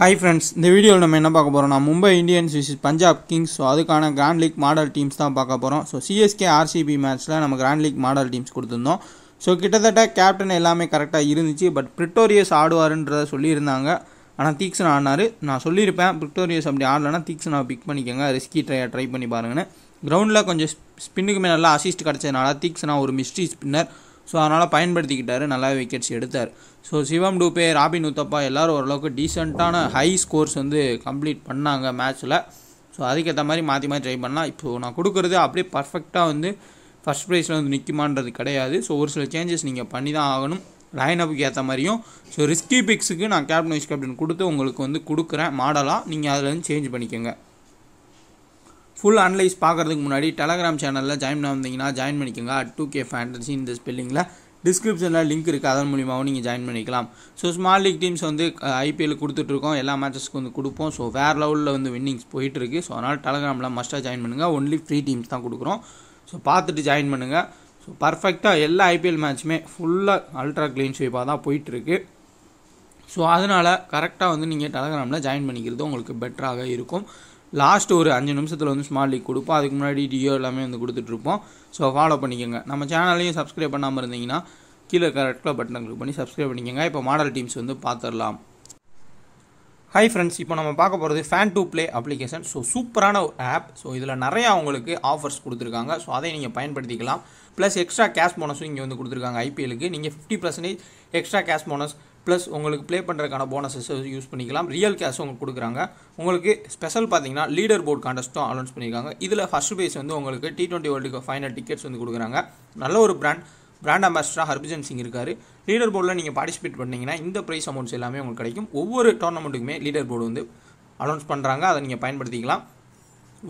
hi friends இந்த வீடியோவில் நம்ம என்ன பார்க்க போகிறோம்னா Mumbai Indians versus Punjab Kings so அதுக்கான கிராண்ட் லீக் மாடல் டீம்ஸ் தான் பார்க்க போகிறோம் ஸோ சிஎஸ்கே ஆர்சிபி மேட்ச்சில் நம்ம கிராண்ட் லீக் மாடல் டீம்ஸ் கொடுத்துருந்தோம் ஸோ கிட்டத்தட்ட கேப்டன் எல்லாமே கரெக்டாக இருந்துச்சு பட் பிரிட்டோரியஸ் ஆடுவாருன்றத சொல்லியிருந்தாங்க ஆனால் தீக்ஷனா ஆடினார் நான் சொல்லியிருப்பேன் பிரிக்டோரியஸ் அப்படி ஆடலைன்னா தீக்ஷனா பிக் பண்ணிக்கோங்க ரிஸ்கி ட்ரை ட்ரை பண்ணி பாருங்கன்னு கிரவுண்டில் கொஞ்சம் ஸ்பின்னுக்கு மேலே நல்லா அசிஸ்ட் கிடச்சதுனால தீக்ஷனா ஒரு மிஸ்ட்ரி ஸ்பின்னர் ஸோ அதனால் பயன்படுத்திக்கிட்டாரு நல்லா விக்கெட்ஸ் எடுத்தார் ஸோ சிவம் டூபே ராபின் உத்தப்பா எல்லோரும் ஓரளவுக்கு டீசெண்டான ஹை ஸ்கோர்ஸ் வந்து கம்ப்ளீட் பண்ணாங்க மேட்ச்சில் ஸோ அதுக்கேற்ற மாதிரி மாற்றி மாற்றி ட்ரை பண்ணலாம் இப்போது நான் கொடுக்குறது அப்படியே பர்ஃபெக்டாக வந்து ஃபஸ்ட் ப்ரைஸில் வந்து நிற்குமான்றது கிடையாது ஸோ ஒரு சில சேஞ்சஸ் நீங்கள் பண்ணி தான் ஆகணும் லைனப்புக்கு ஏற்ற மாதிரியும் ஸோ ரிஸ்கி பிக்ஸுக்கு நான் கேப்டன் வைஸ் கேப்டன் கொடுத்து உங்களுக்கு வந்து கொடுக்குறேன் மாடலாக நீங்கள் அதில் வந்து சேஞ்ச் பண்ணிக்கோங்க ஃபுல் அனலைஸ் பார்க்குறதுக்கு முன்னாடி டெலகிராம் சேனலில் ஜாயின் வந்தீங்கன்னா ஜாயின் பண்ணிக்கோங்க அட் டூ கே ஃபேண்டர்ஸி இந்த ஸ்பெல்லிங்கில் டிஸ்கிரிப்ஷனில் லிங்க் இருக்குது அதன் மூலியமாகவும் நீங்கள் ஜாயின் பண்ணிக்கலாம் ஸோ ஸ்மால் லீக் டீம்ஸ் வந்து ஐபிஎல் கொடுத்துட்ருக்கோம் எல்லா மேட்சஸ்க்கு வந்து கொடுப்போம் ஸோ வேறு லெவலில் வந்து வின்னிங்ஸ் போயிட்டுருக்கு ஸோ அதனால் டெலகிராமில் மஸ்ட்டாக ஜாயின் பண்ணுங்கள் ஒன்லி ஃப்ரீ டீம்ஸ் தான் கொடுக்குறோம் ஸோ பார்த்துட்டு ஜாயின் பண்ணுங்கள் ஸோ பர்ஃபெக்டாக எல்லா ஐபிஎல் மேட்ச்சுமே ஃபுல்லாக அல்ட்ரா க்ளீன் ஷேப்பாக தான் போயிட்டுருக்கு ஸோ அதனால் கரெக்டாக வந்து நீங்கள் டெலகிராமில் ஜாயின் பண்ணிக்கிறது உங்களுக்கு பெட்டராக இருக்கும் லாஸ்ட் ஒரு அஞ்சு நிமிஷத்தில் வந்து ஸ்மார்ட் லீக் கொடுப்போம் அதுக்கு முன்னாடி டியோ எல்லாமே வந்து கொடுத்துட்ருப்போம் ஸோ ஃபாலோ பண்ணிக்கோங்க நம்ம சேனலையும் சப்ஸ்கிரைப் பண்ணாமல் இருந்தீங்கன்னா கீழே கரெக்டாக பட்டனை கிளிக் பண்ணி சப்ஸ்கிரைப் பண்ணிக்கோங்க இப்போ மாடல் டீம்ஸ் வந்து பார்த்துடலாம் ஹை ஃப்ரெண்ட்ஸ் இப்போ நம்ம பார்க்க போகிறது fan to play application so சூப்பரான ஒரு ஆப் ஸோ இதில் நிறையா அவங்களுக்கு ஆஃபர்ஸ் கொடுத்துருக்காங்க ஸோ அதை நீங்கள் பயன்படுத்திக்கலாம் ப்ளஸ் எக்ஸ்ட்ரா கேஷ் போனஸும் இங்கே வந்து கொடுத்துருக்காங்க ஐபிஎலுக்கு நீங்கள் fifty percentage extra cash bonus plus உங்களுக்கு ப்ளே பண்ணுறதுக்கான போனஸஸ் யூஸ் பண்ணிக்கலாம் ரியல் கேஷும் உங்களுக்கு கொடுக்குறாங்க உங்களுக்கு ஸ்பெஷல் பார்த்தீங்கன்னா லீடர் போர்ட் கான்டெஸ்ட்டும் அனௌன்ஸ் பண்ணியிருக்காங்க இதில் ஃபஸ்ட் பேஸ் வந்து உங்களுக்கு T twenty world final tickets வந்து கொடுக்குறாங்க நல்ல ஒரு பிராண்ட் பிராண்ட் அம்பாசிடராக ஹர்பஜன் சிங் இருக்கார் லீடர் போர்டில் நீங்கள் பார்ட்டிசிபேட் பண்ணிங்கன்னா இந்த ப்ரைஸ் அமௌண்ட்ஸ் எல்லாமே உங்களுக்கு கிடைக்கும் ஒவ்வொரு டோர்னமெண்ட்டுக்குமே லீடர் போர்டு வந்து அனௌன்ஸ் பண்ணுறாங்க அதை நீங்கள் பயன்படுத்திக்கலாம்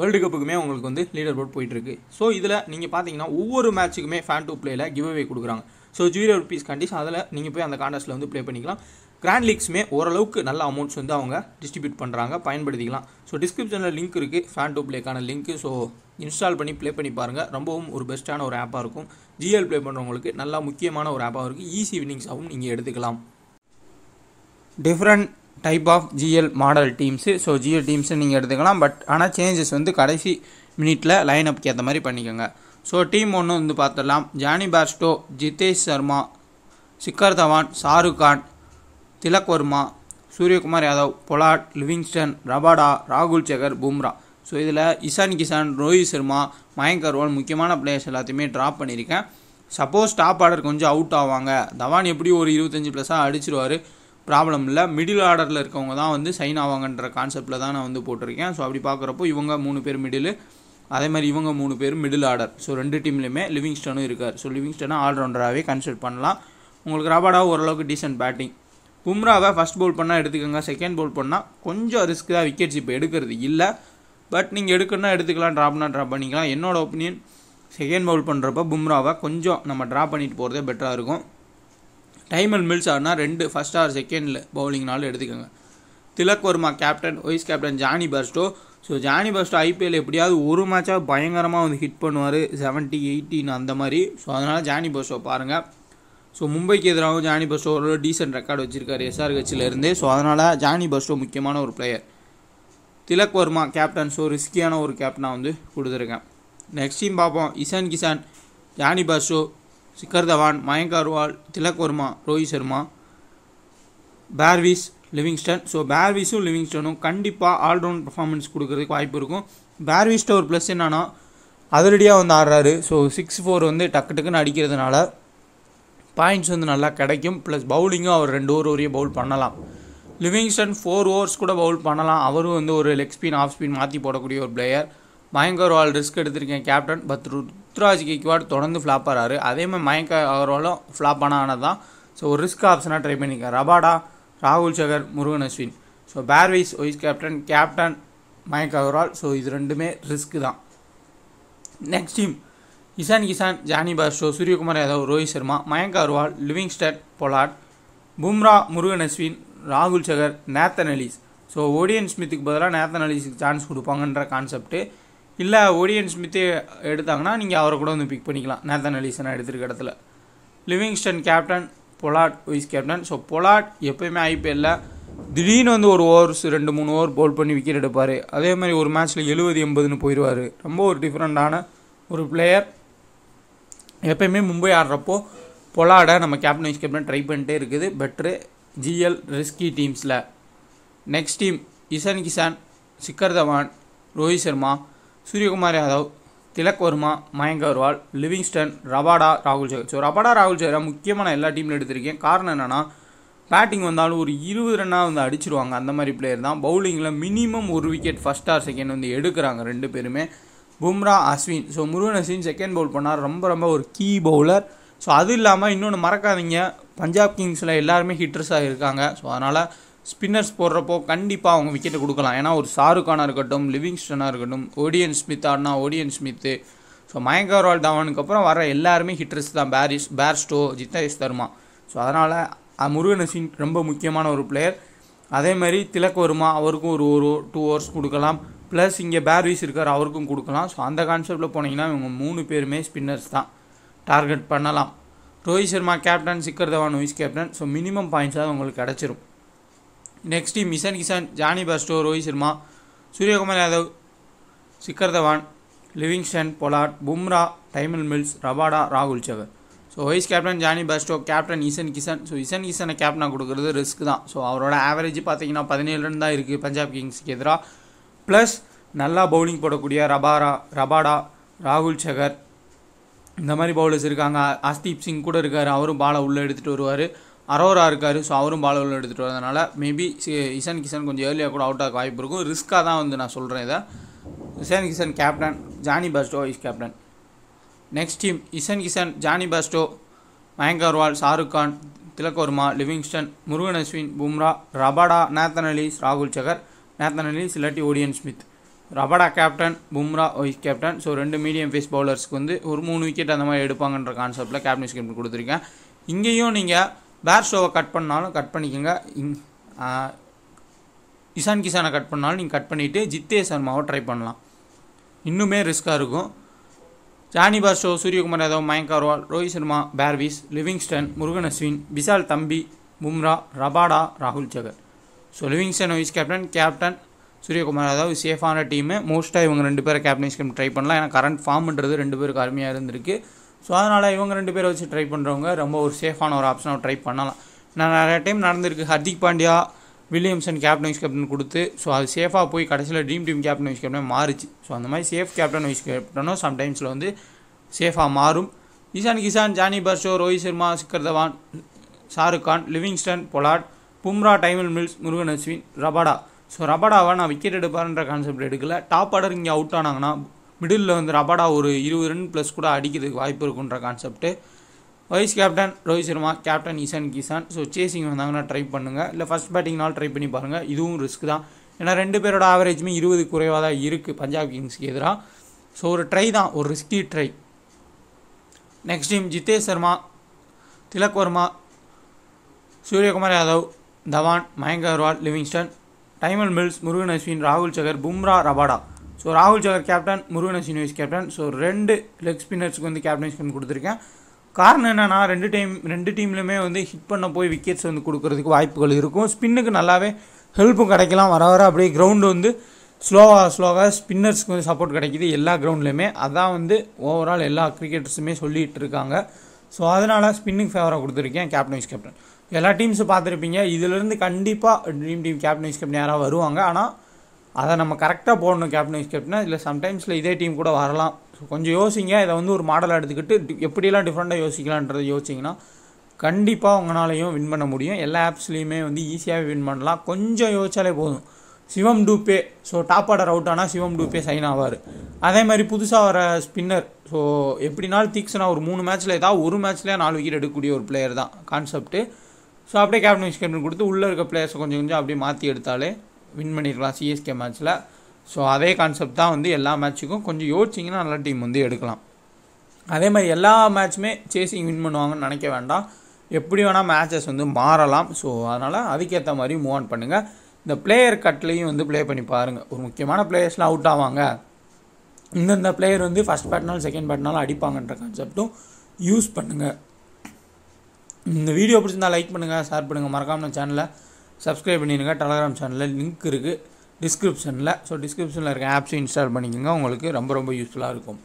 வேர்ல்டு கப்புக்குமே உங்களுக்கு வந்து லீடர் போர்ட் போயிட்டுருக்கு ஸோ இதில் நீங்கள் பார்த்தீங்கன்னா ஒவ்வொரு மேட்ச்சுக்குமே ஃபேன் டூ பிளேயில் கிவ் அவே கொடுக்குறாங்க ஸோ ஜூரியர் பீஸ் கண்டிஷ் அதில் நீங்கள் போய் அந்த காண்டஸ்ட்டில் வந்து ப்ளே பண்ணிக்கலாம் கிராண்ட் லீக்ஸுமே ஓரளவுக்கு நல்ல அமௌண்ட்ஸ் வந்து அவங்க டிஸ்ட்ரிபியூட் பண்ணுறாங்க பயன்படுத்திக்கலாம் ஸோ டிஸ்கிரிப்ஷனில் லிங்க் இருக்குது ஃபேன் டூ ப்ளேக்கான லிங்க்கு ஸோ இன்ஸ்டால் பண்ணி ப்ளே பண்ணி பாருங்கள் ரொம்பவும் ஒரு பெஸ்ட்டான ஒரு ஆப்பாக இருக்கும் ஜிஎல் ப்ளே பண்ணுறவங்களுக்கு நல்லா முக்கியமான ஒரு ஆப்பாக இருக்குது ஈஸி வின்னிங்ஸாகவும் நீங்கள் எடுத்துக்கலாம் different type of GL model teams so GL teams நீங்கள் எடுத்துக்கலாம் பட் ஆனால் சேஞ்சஸ் வந்து கடைசி மினிட்டில் லைன் அப்க்கு ஏற்ற மாதிரி பண்ணிக்கோங்க ஸோ டீம் ஒன்று வந்து பார்த்துடலாம் Jonny Bairstow Jitesh Sharma Shikhar Dhawan Shahrukh Khan Tilak Varma Suryakumar Yadav Pollard Livingstone Rabada ராகுல் சேகர் பும்ரா ஸோ இதில் இசான் கிசான் ரோஹித் சர்மா மயங்க் அர்வால் முக்கியமான பிளேயர்ஸ் எல்லாத்தையுமே ட்ராப் பண்ணியிருக்கேன் சப்போஸ் டாப் ஆர்டர் கொஞ்சம் அவுட் ஆவாங்க தவான் எப்படி ஒரு இருபத்தஞ்சி ப்ளஸ்ஸாக அடிச்சிருவார் ப்ராப்ளம் இல்லை மிடில் ஆர்டரில் இருக்கவங்க தான் வந்து சைன் ஆவாங்கன்ற கான்செப்டில் தான் நான் வந்து போட்டிருக்கேன் ஸோ அப்படி பார்க்குறப்போ இவங்க மூணு பேர் மிடில் அதே மாதிரி இவங்க மூணு பேரும் மிடில் ஆர்டர் ஸோ ரெண்டு டீம்லேயுமே லிவிங்ஸ்டனும் இருக்கார் ஸோ லிவிங்ஸ்டனை ஆல்ரவுண்டராகவே கன்சிடர் பண்ணலாம் உங்களுக்கு ரபாடாவும் ஓரளவுக்கு டீசென்ட் பேட்டிங் பும்ராவை ஃபஸ்ட் பவுல் பண்ணால் எடுத்துக்கோங்க செகண்ட் பவுல் பண்ணால் கொஞ்சம் ரிஸ்க் தான் விக்கெட்ஸ் இப்போ எடுக்கிறது இல்லை பட் நீங்கள் எடுக்கணும்னா எடுத்துக்கலாம் ட்ராப்னா ட்ராப் பண்ணிக்கலாம் என்னோடய ஒப்பீனியன் செகண்ட் பவுல் பண்ணுறப்ப பும்ராவை கொஞ்சம் நம்ம ட்ராப் பண்ணிட்டு போகிறதே பெட்டராக இருக்கும் டைம் அண்ட் மில்ஸ் ஆடினா ரெண்டு ஃபஸ்ட் ஆர் செகண்டில் பவுலிங்னாலும் எடுத்துக்கோங்க Tilak Varma captain vice captain Jonny Bairstow so Jonny first IPL எப்படியாவது ஒரு மேட்சாக பயங்கரமாக வந்து ஹிட் பண்ணுவார் செவன்ட்டி எயிட்டின் அந்த மாதிரி ஸோ அதனால் ஜானி பஸ்டோ பாருங்கள் ஸோ மும்பைக்கு எதிராகவும் ஜானி பஸ்டோ ஒரு டீசென்ட் ரெக்கார்டு வச்சுருக்காரு எஸ்ஆர் கட்சியிலேருந்தே ஸோ அதனால் ஜானி பஸ்டோ முக்கியமான ஒரு player Tilak Varma captain so ரிஸ்கியான ஒரு கேப்டனாக வந்து கொடுத்துருக்கேன் நெக்ஸ்ட் டீம் பார்ப்போம் Ishan Kishan Jonny Bairstow Shikhar Dhawan Mayank Tilak Varma Rohit Sharma Brevis Livingstone so பேர்விஸும் லிவிங்ஸ்டனும் கண்டிப்பாக ஆல்ரவுண்ட் பர்ஃபார்மன்ஸ் கொடுக்கறதுக்கு வாய்ப்பு இருக்கும் பேர்விஸ்ட ஒரு ப்ளஸ் என்னன்னா அதிரடியாக வந்து ஆடுறாரு ஸோ சிக்ஸ் ஃபோர் வந்து டக்கு டக்குன்னு அடிக்கிறதுனால பாயிண்ட்ஸ் வந்து நல்லா கிடைக்கும் ப்ளஸ் பவுலிங்கும் அவர் ரெண்டு ஓவர் வரையும் பவுல் பண்ணலாம் லிவிங்ஸ்டன் ஃபோர் ஓவர்ஸ் கூட பவுல் பண்ணலாம் அவரும் வந்து ஒரு லெக் ஸ்பின் ஆஃப் ஸ்பின் மாற்றி போடக்கூடிய ஒரு பிளேயர் பயங்கர அகர்வால் ரிஸ்க் எடுத்திருக்கேன் கேப்டன் பத் ருத்ராஜ் கேக்வாட் தொடர்ந்து ஃப்ளாப் ஆகிறாரு அதே மாதிரி மயங்க அகர்வாலும் ஃப்ளாப் ஆனால் தான் ஸோ ஒரு ரிஸ்க் ஆப்ஷனாக ட்ரை பண்ணியிருக்கேன் ரபாடா ராகுல் Chahar Murugan Ashwin so Brevis vice captain captain Mayank Agarwal so இது ரெண்டுமே ரிஸ்க்கு தான் next team Ishan Kishan Jonny Bairstow Suryakumar Yadav Rohit Sharma Mayank Agarwal Livingstone Pollard Bumrah Murugan Ashwin ராகுல் Chahar Nathan Ellis so Odean ஸ்மித்துக்கு பதிலாக நேத்தன் அலீஸுக்கு சான்ஸ் கொடுப்பாங்கன்ற கான்செப்ட்டு இல்லை ஓடியன் ஸ்மித்தே எடுத்தாங்கன்னா நீங்கள் அவரை கூட வந்து பிக் பண்ணிக்கலாம் நேத்தன் நான் எடுத்துருக்க இடத்துல Livingstone captain Pollard vice captain so Pollard எப்போயுமே ஐபிஎல்லில் திடீர்னு வந்து ஒரு ஓவர்ஸ் ரெண்டு மூணு ஓவர் போல் பண்ணி விக்கெட் எடுப்பார் அதே மாதிரி ஒரு மேட்ச்சில் எழுபது எண்பதுன்னு போயிடுவார் ரொம்ப ஒரு டிஃப்ரெண்ட்டான ஒரு பிளேயர் எப்பயுமே மும்பை ஆடுறப்போ பொலாடை நம்ம கேப்டன் வைஸ் கேப்டன் ட்ரை பண்ணிட்டே இருக்குது பெட்ரு ஜிஎல் ரிஸ்கி டீம்ஸில் next team Ishan Kishan Shikhar Dhawan Rohit Sharma Suryakumar Yadav Tilak Varma Mayank Agarwal Livingstone Rabada ராகுல் ஜெயர் ஸோ ரபாடா ராகுல் சேகரா முக்கியமான எல்லா டீமில் எடுத்திருக்கேன் காரணம் என்னென்னா பேட்டிங் வந்தாலும் ஒரு இருபது ரன்னாக வந்து அடிச்சிருவாங்க அந்த மாதிரி பிளேயர் தான் பவுலிங்கில் மினிமம் ஒரு விக்கெட் ஃபஸ்ட் ஆர் செகண்ட் வந்து எடுக்கிறாங்க ரெண்டு பேருமே Bumrah Ashwin so Murugan Ashwin second bowl பண்ணார் ரொம்ப ரொம்ப ஒரு கீ பவுலர் ஸோ அது இல்லாமல் இன்னொன்று மறக்காதீங்க பஞ்சாப் கிங்ஸில் எல்லாருமே ஹிட்டர்ஸாக இருக்காங்க ஸோ அதனால் ஸ்பின்னர்ஸ் போடுறப்போ கண்டிப்பாக அவங்க விக்கெட்டை கொடுக்கலாம் ஏன்னா ஒரு ஷாருக்கானாக இருக்கட்டும் லிவிங்ஸ்டனாக இருக்கட்டும் ஓடியன் ஸ்மித் ஆடினா Odean Smith so Mayank Agarwal தவானுக்கு அப்புறம் வர எல்லாருமே ஹிட்டர்ஸ் தான் பேரிஸ் பேர்ஸ்டோ ஜித்தேஷ் தர்மா ஸோ அதனால் முருகன் சிங் ரொம்ப முக்கியமான ஒரு பிளேயர் அதே மாதிரி திலக் வருமா அவருக்கும் ஒரு ஒரு டூ ஹவர்ஸ் கொடுக்கலாம் ப்ளஸ் இங்கே பேர்விஸ் இருக்கார் அவருக்கும் கொடுக்கலாம் ஸோ அந்த கான்செப்டில் போனீங்கன்னா இவங்க மூணு பேருமே ஸ்பின்னர்ஸ் தான் டார்கெட் பண்ணலாம் Rohit Sharma captain Shikhar Dhawan vice captain so minimum பாயிண்ட்ஸாக உங்களுக்கு கிடச்சிரும் next Ishan Kishan Jonny Bairstow Rohit Sharma Suryakumar Yadav Shikhar Dhawan Livingstone Pollard Bumrah Tymal Mills Rabada ராகுல் Chahar so vice captain Jonny Bairstow captain Ishan Kishan so Ishan கிஷனை கேப்டனாக கொடுக்குறது ரிஸ்க் தான் ஸோ அவரோட ஆவரேஜ் பார்த்தீங்கன்னா ரன் தான் இருக்குது பஞ்சாப் கிங்ஸுக்கு எதிராக ப்ளஸ் நல்லா பவுலிங் போடக்கூடிய ரபாரா ரபாடா ராகுல் சகர் இந்த மாதிரி பவுலர்ஸ் இருக்காங்க அஸ்தீப் சிங் கூட இருக்கார் அவரும் பாலை உள்ளே எடுத்துகிட்டு வருவார் அரோரா இருக்கார் ஸோ அவரும் பால் எடுத்துகிட்டு வரதுனால மேபி இசன் கிஷன் கொஞ்சம் ஏர்லியாக கூட அவுட் ஆக வாய்ப்பு இருக்கும் ரிஸ்க்காக தான் வந்து நான் சொல்கிறேன் இதை Ishan Kishan captain Jonny Bairstow is captain next team Ishan Kishan Jonny Bairstow Mayank Agarwal Shahrukh Khan Tilak Varma Livingstone Murugan Ashwin Bumrah Rabada Nathan Ellis ராகுல் சகர் நேத்தன் அலிஸ் இல்லாட்டி Odean Smith Rabada captain Bumrah vice captain so ரெண்டு மீடியம் ஃபேஸ் பவுலர்ஸ்க்கு வந்து ஒரு மூணு விக்கெட் அந்த மாதிரி எடுப்பாங்கன்ற கான்செப்டில் கேப்டன்ஸ் கேப்டன் கொடுத்துருக்கேன் இங்கேயும் நீங்கள் பேர் ஷோவை கட் பண்ணாலும் கட் பண்ணிக்கோங்க இங் இசான் கிசானை கட் பண்ணாலும் நீங்கள் கட் பண்ணிவிட்டு ஜித்தே சர்மாவை ட்ரை பண்ணலாம் இன்னுமே ரிஸ்க்காக இருக்கும் Jonny Bairstow Suryakumar Yadav Mayank Agarwal Rohit Sharma Brevis Livingstone Murugan Ashwin Basil Thampi Bumrah Rabada ராகுல் Chahar so Livingstone vice captain captain Suryakumar Yadav சேஃபான டீமு மோஸ்ட்டாக இவங்க ரெண்டு பேரை கேப்டன்ஸ் ட்ரை பண்ணலாம் ஏன்னா கரண்ட் ஃபார்ம்ன்றது ரெண்டு பேருக்கு அருமையாக இருந்திருக்கு ஸோ அதனால் இவங்க ரெண்டு பேரை வச்சு ட்ரை பண்ணுறவங்க ரொம்ப ஒரு சேஃபான ஒரு ஆப்ஷனாக ட்ரை பண்ணலாம் நான் நிறைய டைம் நடந்திருக்கு Hardik Pandya Williamson captain vice captain கொடுத்து ஸோ அது சேஃபாக போய் கடைசியில் dream team captain vice captain மாறிச்சு ஸோ அந்த மாதிரி சேஃப் கேப்டன் வைஸ் கேப்டனும் சம்டைம்ஸில் வந்து சேஃபாக மாறும் Ishan Kishan Jonny Bairstow Rohit Sharma Shikhar Dhawan Shahrukh Khan Livingstone Pollard Bumrah Tymal Mills Murugan Ashwin Rabada so ரபாடாவை நான் விக்கெட் எடுப்பார்ன்ற கான்செப்ட் எடுக்கல டாப் ஆர்டர் இங்கே அவுட் ஆனாங்கன்னா மிடில் வந்து ரபாடா ஒரு இருபது ரன் ப்ளஸ் கூட அடிக்கிறதுக்கு வாய்ப்பு இருக்குன்ற concept vice captain Rohit Sharma captain Ishan Kishan so chasing வந்தாங்கன்னா ட்ரை பண்ணுங்கள் இல்லை ஃபஸ்ட் பேட்டிங்னாலும் ட்ரை பண்ணி பாருங்கள் இதுவும் ரிஸ்க் தான் ஏன்னா ரெண்டு பேரோட ஆவரேஜுமே இருபது குறைவாக தான் இருக்குது பஞ்சாப் கிங்ஸ்க்கு எதிராக ஸோ ஒரு ட்ரை தான் ஒரு risky try next team Jitesh Sharma Tilak Varma Suryakumar Yadav Dhawan Mayank Agarwal Livingstone diamond mills Murugan Ashwin ராகுல் சகர் பும்ரா ரபாடா ஸோ ராகுல் ஜகர் கேப்டன் முருகன வைஸ் கேப்டன் ஸோ ரெண்டு லெக் ஸ்பின்னர்ஸுக்கு வந்து கேப்டன்ஷிப் கொடுத்துருக்கேன் காரணம் என்னென்னா ரெண்டு டைம் ரெண்டு டீம்லையுமே வந்து ஹிட் பண்ண போய் விக்கெட்ஸ் வந்து கொடுக்கறதுக்கு வாய்ப்புகள் இருக்கும் ஸ்பின்னுக்கு நல்லாவே ஹெல்ப்பும் கிடைக்கலாம் வர வர அப்படியே கிரவுண்டு வந்து ஸ்லோவாக ஸ்லோவாக ஸ்பின்னர்ஸ்க்கு வந்து சப்போர்ட் கிடைக்கிது எல்லா கிரவுண்ட்லையுமே அதான் வந்து ஓவரால் எல்லா கிரிக்கெட்டர்ஸுமே சொல்லிகிட்டு இருக்காங்க ஸோ அதனால் ஸ்பின்னுக்கு ஃபேவராக கொடுத்துருக்கேன் கேப்டன் வைஸ் கேப்டன் எல்லா டீம்ஸும் பார்த்துருப்பீங்க இதிலேருந்து கண்டிப்பாக dream team captain vice captain யாராக வருவாங்க ஆனால் அதை நம்ம கரெக்டாக போடணும் கேப்டன் வைஸ் கேப்டனாக இல்லை சம்டைம்ஸில் இதே டீம் கூட வரலாம் ஸோ கொஞ்சம் யோசிங்க இதை வந்து ஒரு மாடலாக எடுத்துக்கிட்டு எப்படியெல்லாம் டிஃப்ரெண்ட்டாக யோசிக்கலான்றதை யோசிச்சிங்கன்னா கண்டிப்பாக உங்களாலையும் வின் பண்ண முடியும் எல்லா ஆப்ஸ்லேயுமே வந்து ஈஸியாகவே வின் பண்ணலாம் கொஞ்சம் யோசிச்சாலே போதும் Shivam Dube so top order out ஆனால் சிவம் டூபே சைன் ஆவார் அதே மாதிரி புதுசாக வர ஸ்பின்னர் ஸோ எப்படினாலும் தீக்ஷனா ஒரு மூணு மேட்ச்சில் ஏதாவது ஒரு மேட்ச்லேயே நாலு விக்கெட் எடுக்கக்கூடிய ஒரு பிளேயர் தான் கான்செப்ட்டு ஸோ அப்படியே கேப்டன் வைஸ் கேப்டன் கொடுத்து உள்ளே இருக்க பிளேயர்ஸை கொஞ்சம் கொஞ்சம் அப்படியே மாற்றி எடுத்தாலே வின் பண்ணியிருக்கலாம் சிஎஸ்கே மேட்ச்சில் e ஸோ அதே கான்செப்ட் தான் வந்து எல்லா மேட்ச்சுக்கும் கொஞ்சம் யோசிச்சிங்கன்னா நல்ல டீம் வந்து எடுக்கலாம் அதே மாதிரி எல்லா மேட்ச்சுமே சேசிங் வின் பண்ணுவாங்கன்னு நினைக்க வேண்டாம் எப்படி வேணால் மேட்சஸ் வந்து மாறலாம் ஸோ அதனால் அதுக்கேற்ற மாதிரி மூவ் ஆன் பண்ணுங்கள் இந்த பிளேயர் கட்லேயும் வந்து ப்ளே பண்ணி பாருங்கள் ஒரு முக்கியமான பிளேயர்ஸ்லாம் அவுட் ஆவாங்க இந்தந்த பிளேயர் வந்து ஃபஸ்ட் பேட்னாலும் செகண்ட் பேட்னாலும் அடிப்பாங்கன்ற கான்செப்ட்டும் யூஸ் பண்ணுங்கள் இந்த வீடியோ பிடிச்சிருந்தால் லைக் பண்ணுங்கள் ஷேர் பண்ணுங்கள் மறக்காமல் சேனலை சப்ஸ்கிரைப் பண்ணிடுங்க டெலகிராம் சேனலில் லிங்க் இருக்குது டிஸ்கிரிப்ஷனில் ஸோ டிஸ்கிரிப்ஷனில் இருக்க ஆப்ஸும் இன்ஸ்டால் பண்ணிக்கோங்க உங்களுக்கு ரொம்ப ரொம்ப யூஸ்ஃபுல்லாக இருக்கும்